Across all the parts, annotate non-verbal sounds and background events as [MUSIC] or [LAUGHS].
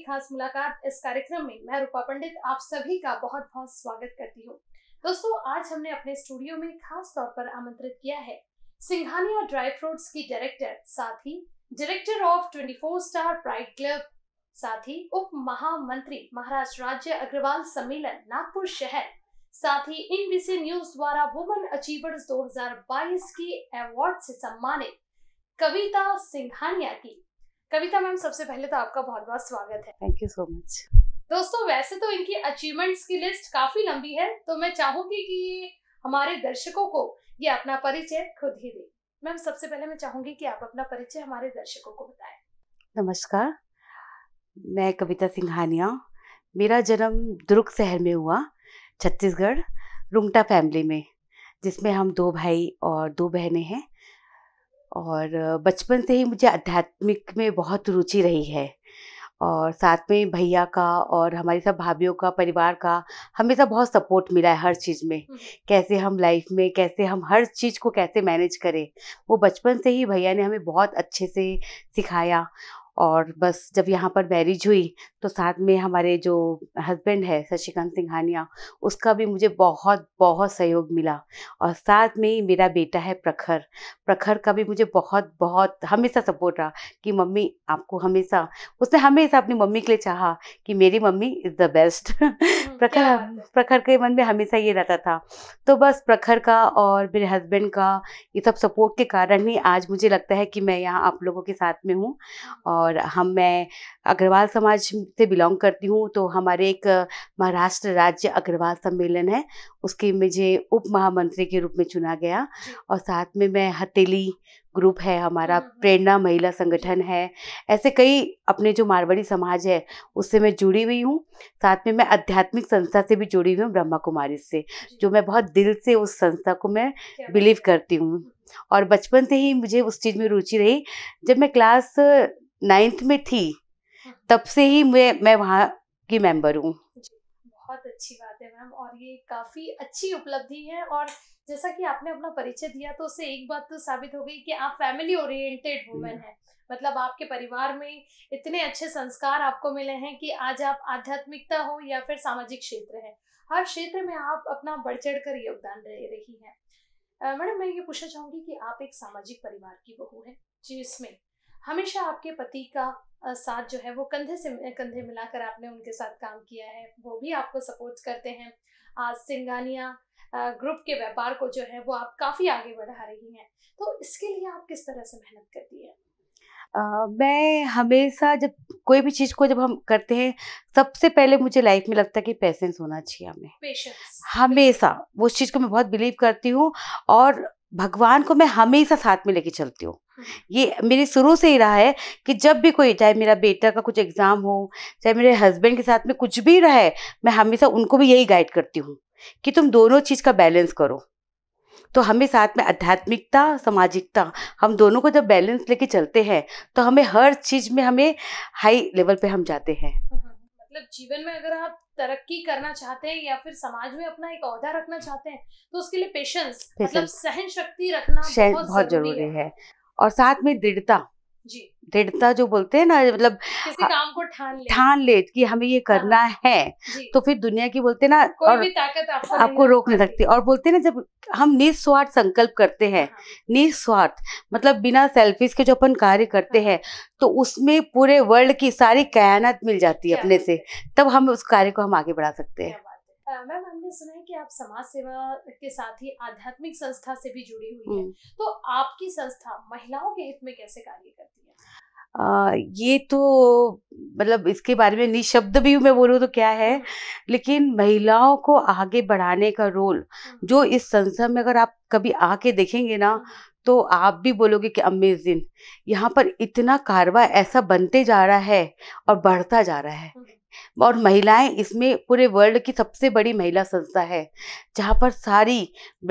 की खास मुलाकात इस कार्यक्रम में मैं रूपा पंडित आप सभी का बहुत बहुत स्वागत करती हूँ दोस्तों आज हमने अपने स्टूडियो में खास तौर पर आमंत्रित किया है सिंघानिया ड्राई फ्रूट्स की डायरेक्टर साथ ही director of 24 star pride club साथ ही उप महामंत्री महाराष्ट्र राज्य अग्रवाल सम्मेलन नागपुर शहर साथ ही इन न्यूज द्वारा वुमन अचीवर्स 2022 की अवार्ड से सम्मानित कविता सिंघानिया की कविता मैम सबसे पहले तो आपका बहुत बहुत स्वागत है थैंक यू सो मच दोस्तों वैसे तो इनकी अचीवमेंट्स की लिस्ट काफी लंबी है तो मैं चाहूंगी कि हमारे दर्शकों को ये अपना परिचय खुद ही दे मैम सबसे पहले मैं चाहूंगी कि आप अपना परिचय हमारे दर्शकों को बताएं नमस्कार मैं कविता सिंघानिया मेरा जन्म दुर्ग शहर में हुआ छत्तीसगढ़ रुंगटा फैमिली में जिसमें हम दो भाई और दो बहनें हैं और बचपन से ही मुझे आध्यात्मिक में बहुत रुचि रही है और साथ में भैया का और हमारी सब भाभीियों का परिवार का हमेशा बहुत सपोर्ट मिला है हर चीज़ में कैसे हम लाइफ में कैसे हम हर चीज़ को कैसे मैनेज करें वो बचपन से ही भैया ने हमें बहुत अच्छे से सिखाया और बस जब यहाँ पर मैरिज हुई तो साथ में हमारे जो हस्बैंड है शशिकांत सिंघानिया उसका भी मुझे बहुत बहुत सहयोग मिला और साथ में ही मेरा बेटा है प्रखर प्रखर का भी मुझे बहुत बहुत हमेशा सपोर्ट रहा कि मम्मी आपको हमेशा उसने हमेशा अपनी मम्मी के लिए चाहा कि मेरी mummy is the best hmm, Prakhar Prakhar के मन में हमेशा ये रहता था तो बस प्रखर का और मेरे हस्बैंड का ये सब सपोर्ट के कारण ही आज मुझे लगता है कि मैं यहाँ आप लोगों के साथ में हूँ हम्म। और और हम मैं अग्रवाल समाज से बिलोंग करती हूँ तो हमारे एक महाराष्ट्र राज्य अग्रवाल सम्मेलन है उसके मुझे उप महामंत्री के रूप में चुना गया और साथ में मैं हथेली ग्रुप है हमारा हम्म, हम्म। प्रेरणा महिला संगठन है ऐसे कई अपने जो मारवाड़ी समाज है उससे मैं जुड़ी हुई हूँ साथ में मैं आध्यात्मिक संस्था से भी जुड़ी हुई हूँ ब्रह्मा कुमारी से जो मैं बहुत दिल से उस संस्था को मैं बिलीव करती हूँ हम्म। और बचपन से ही मुझे उस चीज़ में रुचि रही जब मैं क्लास नाइन्थ में थी तब से ही मैं मैं वहाँ की मेंबर हूँ बहुत अच्छी बात है मैम और ये काफ़ी अच्छी उपलब्धि है और जैसा कि आपने अपना परिचय दिया तो उससे एक बात तो साबित हो गई कि आप फैमिली ओरिएंटेड वुमेन हैं मतलब आपके परिवार में इतने अच्छे संस्कार आपको मिले हैं कि आज आप आध्यात्मिकता हो या फिर सामाजिक क्षेत्र है हर क्षेत्र में आप अपना बढ़ चढ़ कर योगदान दे रही हैं मैडम मैं ये पूछना चाहूँगी कि आप एक सामाजिक परिवार की बहू हैं जिसमें हमेशा आपके पति का साथ जो है वो कंधे से कंधे मिलाकर आपने उनके साथ काम किया है वो भी आपको सपोर्ट करते हैं आज सिंगानिया ग्रुप के व्यापार को जो है वो आप काफ़ी आगे बढ़ा रही हैं तो इसके लिए आप किस तरह से मेहनत करती हैं Uh, मैं हमेशा जब कोई भी चीज़ को जब हम करते हैं सबसे पहले मुझे लाइफ में लगता है कि पेशेंस होना चाहिए हमें हमेशा उस चीज़ को मैं बहुत बिलीव करती हूँ और भगवान को मैं हमेशा साथ में लेके चलती हूँ ये मेरे शुरू से ही रहा है कि जब भी कोई चाहे मेरा बेटा का कुछ एग्ज़ाम हो चाहे मेरे हस्बैंड के साथ में कुछ भी रहे मैं हमेशा उनको भी यही गाइड करती हूँ कि तुम दोनों चीज़ का बैलेंस करो तो हमें साथ में आध्यात्मिकता सामाजिकता हम दोनों को जब बैलेंस लेके चलते हैं तो हमें हर चीज़ में हमें हाई लेवल पे हम जाते हैं मतलब जीवन में अगर आप तरक्की करना चाहते हैं या फिर समाज में अपना एक औहदा रखना चाहते हैं तो उसके लिए पेशेंस मतलब सहन शक्ति रखना बहुत, बहुत जरूरी है।, है और साथ में दृढ़ता दृढ़ता जो बोलते हैं ना मतलब काम को ठान ले ठान ले कि हमें ये हाँ। करना हाँ, है तो फिर दुनिया की बोलते ना कोई और भी ताकत आपको, आपको रोक नहीं सकती और बोलते ना जब हम निस्वार्थ संकल्प करते हैं हाँ, निस्वार्थ मतलब बिना सेल्फिश के जो अपन कार्य करते हाँ, हैं तो उसमें पूरे वर्ल्ड की सारी कयानत मिल जाती है अपने से तब हम उस कार्य को हम आगे बढ़ा सकते हैं मैम हमने सुना है कि आप समाज सेवा के साथ ही आध्यात्मिक संस्था से भी जुड़ी हुई है हम्म। तो आपकी संस्था महिलाओं के हित में कैसे कार्य करती है आ, ये तो मतलब इसके बारे में निःशब्द भी मैं बोलूँ तो क्या है हम्म। लेकिन महिलाओं को आगे बढ़ाने का रोल हम्म। जो इस संस्था में अगर आप कभी आके देखेंगे ना तो आप भी बोलोगे कि अमेजिंग यहाँ पर इतना कारवा ऐसा बनते जा रहा है और बढ़ता जा रहा है और महिलाएं इसमें पूरे वर्ल्ड की सबसे बड़ी महिला संस्था है जहाँ पर सारी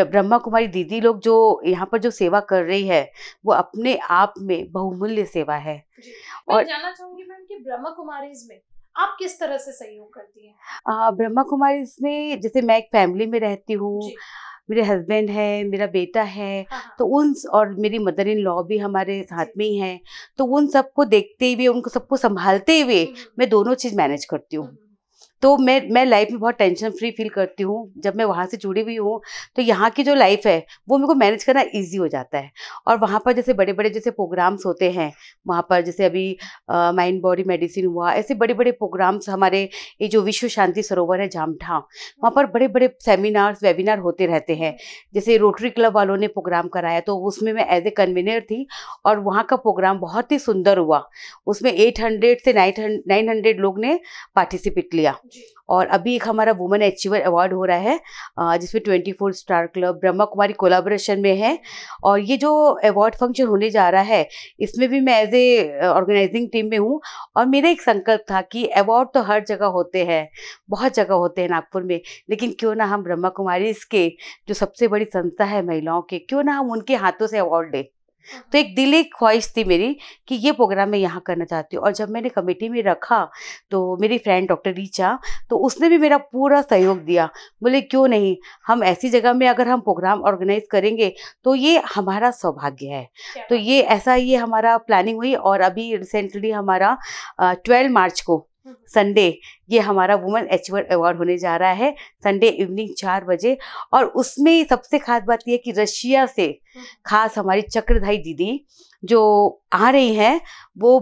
ब्रह्मा कुमारी दीदी लोग जो यहाँ पर जो सेवा कर रही है वो अपने आप में बहुमूल्य सेवा है और जानना चाहूंगी मैम कि ब्रह्मा कुमारी इसमें आप किस तरह से सहयोग करती हैं ब्रह्मा कुमारी इसमें जैसे मैं एक फैमिली में रहती हूँ मेरे हस्बैंड है मेरा बेटा है हाँ, हाँ। तो उन और मेरी मदर इन लॉ भी हमारे साथ में ही हैं तो उन सबको देखते हुए उनको सबको संभालते हुए हम्म। मैं दोनों चीज़ मैनेज करती हूँ हम्म। तो मैं मैं लाइफ में बहुत टेंशन फ्री फील करती हूँ जब मैं वहाँ से जुड़ी हुई हूँ तो यहाँ की जो लाइफ है वो मेरे को मैनेज करना ईजी हो जाता है और वहाँ पर जैसे बड़े बड़े जैसे प्रोग्राम्स होते हैं वहाँ पर जैसे अभी माइंड बॉडी मेडिसिन हुआ ऐसे बड़े बड़े प्रोग्राम्स हमारे ये जो विश्व शांति सरोवर है जामठा वहाँ पर बड़े बड़े सेमिनार्स वेबिनार होते रहते हैं जैसे रोटरी क्लब वालों ने प्रोग्राम कराया तो उसमें मैं एज ए कन्वीनर थी और वहाँ का प्रोग्राम बहुत ही सुंदर हुआ उसमें एट हंड्रेड से नाइन हंड्रेड लोग ने पार्टिसिपेट लिया और अभी एक हमारा वुमेन अचीवर अवार्ड हो रहा है जिसमें twenty four star club Brahma Kumari collaboration में है और ये जो अवार्ड फंक्शन होने जा रहा है इसमें भी मैं एज ए ऑर्गेनाइजिंग टीम में हूँ और मेरा एक संकल्प था कि अवार्ड तो हर जगह होते हैं बहुत जगह होते हैं नागपुर में लेकिन क्यों ना हम ब्रह्मा कुमारी इसके जो सबसे बड़ी संस्था है महिलाओं के क्यों ना हम उनके हाथों से अवार्ड दें तो एक दिल एक ख्वाहिश थी मेरी कि ये प्रोग्राम मैं यहाँ करना चाहती हूँ और जब मैंने कमेटी में रखा तो मेरी फ्रेंड डॉक्टर रीचा तो उसने भी मेरा पूरा सहयोग दिया बोले क्यों नहीं हम ऐसी जगह में अगर हम प्रोग्राम ऑर्गेनाइज करेंगे तो ये हमारा सौभाग्य है तो ये ऐसा ये हमारा प्लानिंग हुई और अभी रिसेंटली हमारा ट्वेल्व मार्च को संडे ये हमारा वुमेन एचवर अवार्ड होने जा रहा है संडे इवनिंग चार बजे और उसमें सबसे खास बात यह कि रशिया से हम्म। खास हमारी चक्रधाई दीदी जो आ रही हैं वो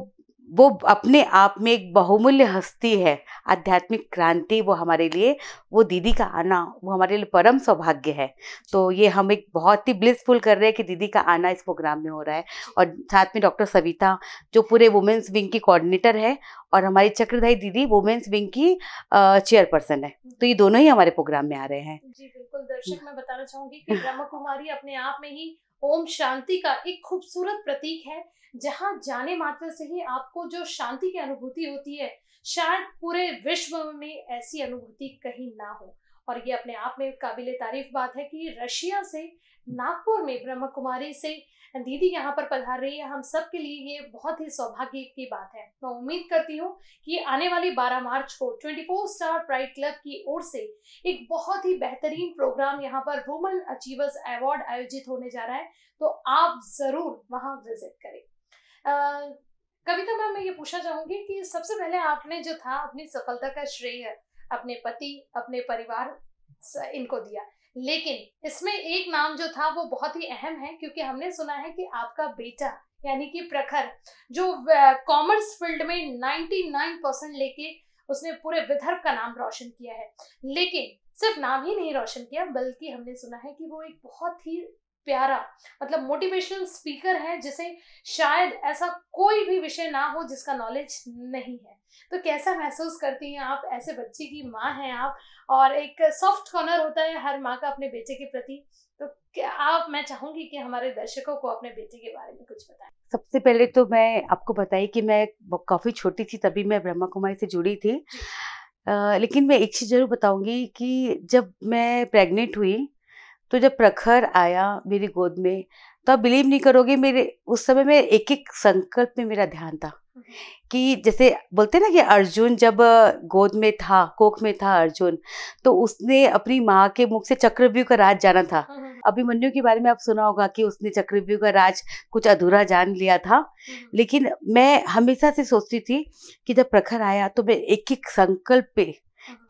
वो अपने आप में एक बहुमूल्य हस्ती है आध्यात्मिक क्रांति वो हमारे लिए वो दीदी का आना वो हमारे लिए परम सौभाग्य है तो ये हम एक बहुत ही ब्लिसफुल कर रहे हैं कि दीदी का आना इस प्रोग्राम में हो रहा है और साथ में डॉक्टर सविता जो पूरे वुमेंस विंग की कोऑर्डिनेटर है और हमारी चक्रधारी दीदी वुमेन्स विंग की चेयरपर्सन है तो ये दोनों ही हमारे प्रोग्राम में आ रहे हैं जी बिल्कुल दर्शक मैं बताना चाहूंगी कि [LAUGHS] ब्रह्म कुमारी अपने आप में ही ओम शांति का एक खूबसूरत प्रतीक है जहाँ जाने मात्र से ही आपको जो शांति की अनुभूति होती है शायद पूरे विश्व में ऐसी अनुभूति कहीं ना हो और ये अपने आप में काबिल तारीफ बात है कि रशिया से नागपुर में ब्रह्म कुमारी से दीदी यहाँ पर पधार रही है हम सब के लिए ये बहुत ही सौभाग्य की बात है मैं उम्मीद करती हूँ कि आने वाली 12 मार्च को 24 स्टार प्राइड क्लब की ओर से एक बहुत ही बेहतरीन प्रोग्राम यहाँ पर वुमन अचीवर्स अवार्ड आयोजित होने जा रहा है तो आप जरूर वहाँ विजिट करें आ, कविता मैम मैं ये पूछना चाहूंगी कि सबसे पहले आपने जो था अपनी सफलता का श्रेय अपने पति अपने परिवार इनको दिया लेकिन इसमें एक नाम जो था वो बहुत ही अहम है क्योंकि हमने सुना है कि आपका बेटा यानी कि प्रखर जो कॉमर्स फील्ड में 99 परसेंट लेके उसने पूरे विदर्भ का नाम रोशन किया है लेकिन सिर्फ नाम ही नहीं रोशन किया बल्कि हमने सुना है कि वो एक बहुत ही प्यारा मतलब मोटिवेशनल स्पीकर है जिसे शायद ऐसा कोई भी विषय ना हो जिसका नॉलेज नहीं है तो कैसा महसूस करती हैं आप ऐसे बच्चे की माँ हैं आप और एक सॉफ्ट कॉर्नर होता है हर माँ का अपने बेटे के प्रति तो क्या आप मैं चाहूंगी कि हमारे दर्शकों को अपने बेटे के बारे में कुछ बताएं सबसे पहले तो मैं आपको बताई कि मैं काफ़ी छोटी थी तभी मैं ब्रह्मा कुमारी से जुड़ी थी आ, लेकिन मैं एक चीज़ जरूर बताऊंगी कि जब मैं प्रेग्नेंट हुई तो जब प्रखर आया मेरी गोद में तो आप बिलीव नहीं करोगे मेरे उस समय में एक एक संकल्प में मेरा ध्यान था कि जैसे बोलते ना कि अर्जुन जब गोद में था कोख में था अर्जुन तो उसने अपनी माँ के मुख से चक्रव्यूह का राज जाना था हाँ, हाँ। अभिमन्यु के बारे में आप सुना होगा कि उसने चक्रव्यूह का राज कुछ अधूरा जान लिया था हाँ, लेकिन मैं हमेशा से सोचती थी कि जब प्रखर आया तो मैं एक एक संकल्प पे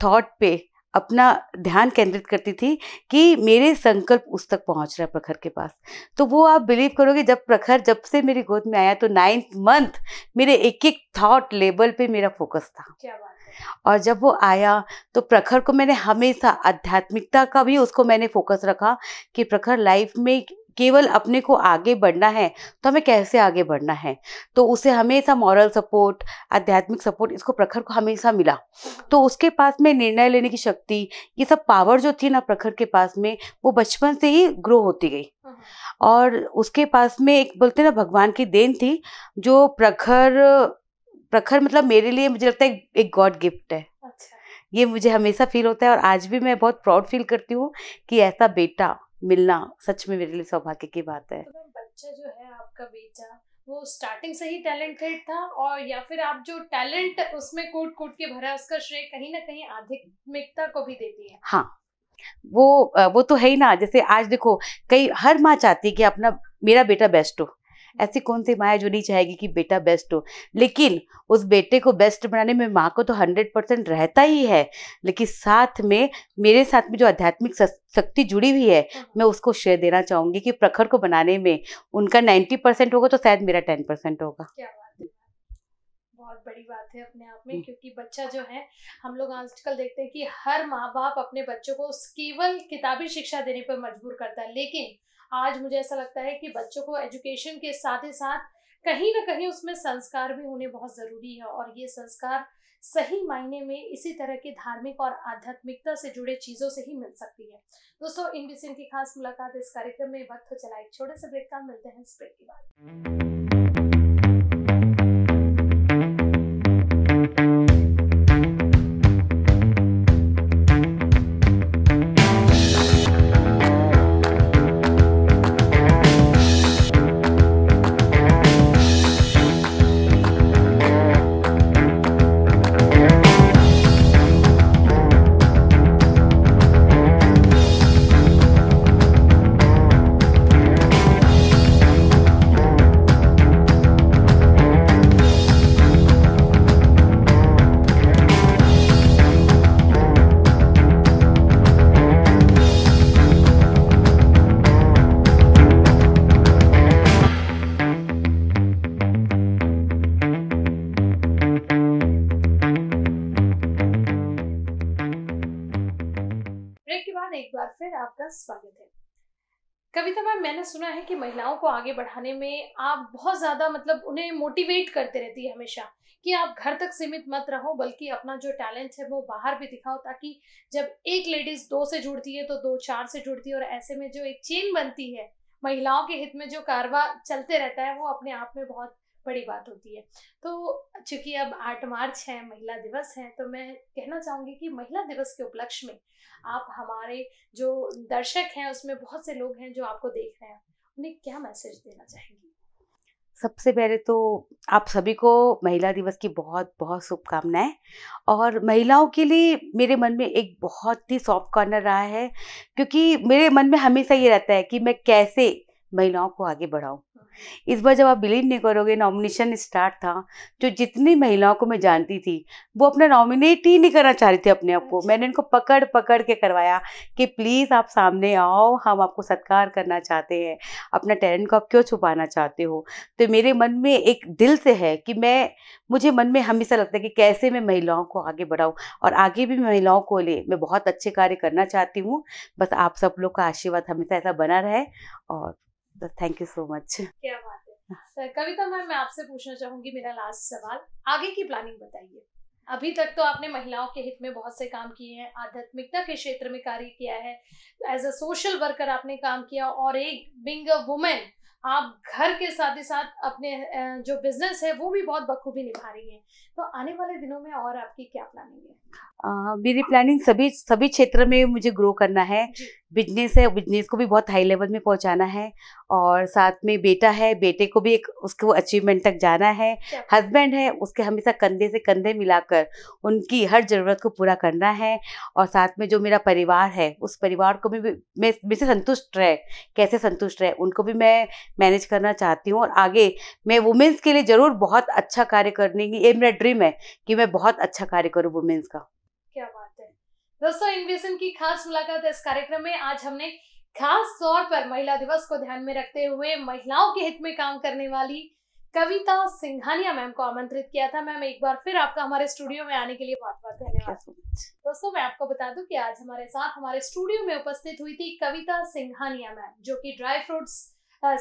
थॉट पे अपना ध्यान केंद्रित करती थी कि मेरे संकल्प उस तक पहुंच रहा है प्रखर के पास तो वो आप बिलीव करोगे जब प्रखर जब से मेरी गोद में आया तो नाइन्थ मंथ मेरे एक एक थॉट लेवल पे मेरा फोकस था क्या बात और जब वो आया तो प्रखर को मैंने हमेशा आध्यात्मिकता का भी उसको मैंने फोकस रखा कि प्रखर लाइफ में केवल अपने को आगे बढ़ना है तो हमें कैसे आगे बढ़ना है तो उसे हमेशा मॉरल सपोर्ट आध्यात्मिक सपोर्ट इसको प्रखर को हमेशा मिला तो उसके पास में निर्णय लेने की शक्ति ये सब पावर जो थी ना प्रखर के पास में वो बचपन से ही ग्रो होती गई हम्म। और उसके पास में एक बोलते ना भगवान की देन थी जो प्रखर प्रखर मतलब मेरे लिए मुझे लगता है एक गॉड गिफ्ट है अच्छा। ये मुझे हमेशा फील होता है और आज भी मैं बहुत प्राउड फील करती हूँ कि ऐसा बेटा मिलना सच में मेरे लिए सौभाग्य की बात है तो बच्चा जो है आपका बेटा वो स्टार्टिंग से ही टैलेंटेड था और या फिर आप जो टैलेंट उसमें कूट कूट के भरा उसका श्रेय कहीं ना कहीं आध्यात्मिकता को भी देती है हाँ वो वो तो है ही ना जैसे आज देखो कई हर माँ चाहती है कि अपना मेरा बेटा बेस्ट हो ऐसी कौन सी माँ है जो नहीं चाहेगी कि बेटा बेस्ट हो लेकिन उस बेटे को बेस्ट बनाने में माँ को तो हंड्रेड परसेंट रहता ही है लेकिन साथ में मेरे साथ में जो आध्यात्मिक शक्ति जुड़ी हुई है हम्म। मैं उसको शेयर देना चाहूँगी कि प्रखर को बनाने में उनका नाइन्टी परसेंट होगा तो शायद मेरा टेन परसेंट होगा बहुत बड़ी बात है अपने आप में हम्म। क्योंकि बच्चा जो है हम लोग आजकल देखते हैं कि हर माँ बाप अपने बच्चों को केवल किताबी शिक्षा देने पर मजबूर करता है लेकिन आज मुझे ऐसा लगता है कि बच्चों को एजुकेशन के साथ ही साथ कहीं ना कहीं उसमें संस्कार भी होने बहुत ज़रूरी है और ये संस्कार सही मायने में इसी तरह के धार्मिक और आध्यात्मिकता से जुड़े चीज़ों से ही मिल सकती है दोस्तों इन बिसिन की खास मुलाकात इस कार्यक्रम में वक्त चला एक छोटे से ब्रेक का मिलते हैं इस ब्रेक के बाद एक बार फिर आपका स्वागत है कविता मैम मैंने सुना है कि महिलाओं को आगे बढ़ाने में आप बहुत ज्यादा मतलब उन्हें मोटिवेट करते रहती है हमेशा कि आप घर तक सीमित मत रहो बल्कि अपना जो टैलेंट है वो बाहर भी दिखाओ ताकि जब एक लेडीज दो से जुड़ती है तो दो चार से जुड़ती है और ऐसे में जो एक चेन बनती है महिलाओं के हित में जो कारवा चलते रहता है वो अपने आप में बहुत बड़ी बात होती है तो चूंकि अब आठ मार्च है महिला दिवस है तो मैं कहना चाहूंगी कि महिला दिवस के उपलक्ष्य में आप हमारे जो दर्शक हैं उसमें बहुत से लोग हैं जो आपको देख रहे हैं उन्हें क्या मैसेज देना चाहेंगी सबसे पहले तो आप सभी को महिला दिवस की बहुत बहुत शुभकामनाएं और महिलाओं के लिए मेरे मन में एक बहुत ही सॉफ्ट कॉर्नर रहा है क्योंकि मेरे मन में हमेशा ये रहता है कि मैं कैसे महिलाओं को आगे बढ़ाओ इस बार जब आप बिलीव नहीं करोगे नॉमिनेशन स्टार्ट था जो जितनी महिलाओं को मैं जानती थी वो अपना नॉमिनेट ही नहीं करना चाह रही थी अपने आप को अच्छा। मैंने इनको पकड़ पकड़ के करवाया कि प्लीज़ आप सामने आओ हम आपको सत्कार करना चाहते हैं अपना टैलेंट को आप क्यों छुपाना चाहते हो तो मेरे मन में एक दिल से है कि मैं मुझे मन में हमेशा लगता है कि कैसे मैं महिलाओं को आगे बढ़ाऊँ और आगे भी महिलाओं को ले मैं बहुत अच्छे कार्य करना चाहती हूँ बस आप सब लोग का आशीर्वाद हमेशा ऐसा बना रहे और थैंक यू सो मच क्या बात है कविता मैम मैं आपसे पूछना चाहूंगी मेरा लास्ट सवाल आगे की प्लानिंग बताइए अभी तक तो आपने महिलाओं के हित में बहुत से काम किए हैं आध्यात्मिकता के क्षेत्र में कार्य किया है एज अ सोशल वर्कर आपने काम किया और एक बिंग अ वुमेन आप घर के साथ ही साथ अपने जो बिजनेस है वो भी बहुत बखूबी निभा रही हैं तो आने वाले दिनों में और आपकी क्या प्लानिंग है मेरी प्लानिंग सभी सभी क्षेत्र में मुझे ग्रो करना है बिजनेस है बिजनेस को भी बहुत हाई लेवल में पहुंचाना है और साथ में बेटा है बेटे को भी एक उसको अचीवमेंट तक जाना है हस्बैंड है उसके हमेशा कंधे से कंधे मिलाकर उनकी हर ज़रूरत को पूरा करना है और साथ में जो मेरा परिवार है उस परिवार को भी मैं मेरे संतुष्ट रहे कैसे संतुष्ट रहे उनको भी मैं मैनेज करना चाहती हूँ और आगे मैं वुमेंस के लिए ज़रूर बहुत अच्छा कार्य करने की ये मेरा ड्रीम है कि मैं बहुत अच्छा कार्य करूँ वुमेंस का दोस्तों इनविजन की खास मुलाकात इस कार्यक्रम में आज हमने खास तौर पर महिला दिवस को ध्यान में रखते हुए महिलाओं के हित में काम करने वाली कविता सिंघानिया मैम को आमंत्रित किया था मैम एक बार फिर आपका हमारे स्टूडियो में आने के लिए बहुत बहुत धन्यवाद दोस्तों मैं आपको बता दूं कि आज हमारे साथ हमारे स्टूडियो में उपस्थित हुई थी कविता सिंघानिया मैम जो कि dry fruits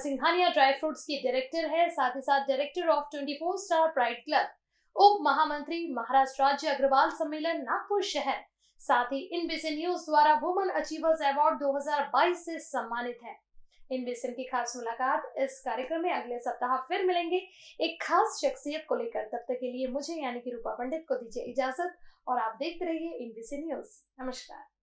Singhania dry fruits की डायरेक्टर है साथ ही साथ director of twenty star pride club उप महामंत्री महाराष्ट्र राज्य अग्रवाल सम्मेलन नागपुर शहर साथ ही इन बेसे न्यूज द्वारा वुमन अचीवर्स अवार्ड 2022 से सम्मानित है इन बेसन की खास मुलाकात इस कार्यक्रम में अगले सप्ताह फिर मिलेंगे एक खास शख्सियत को लेकर तब तक के लिए मुझे यानी कि रूपा पंडित को दीजिए इजाजत और आप देखते रहिए इन न्यूज नमस्कार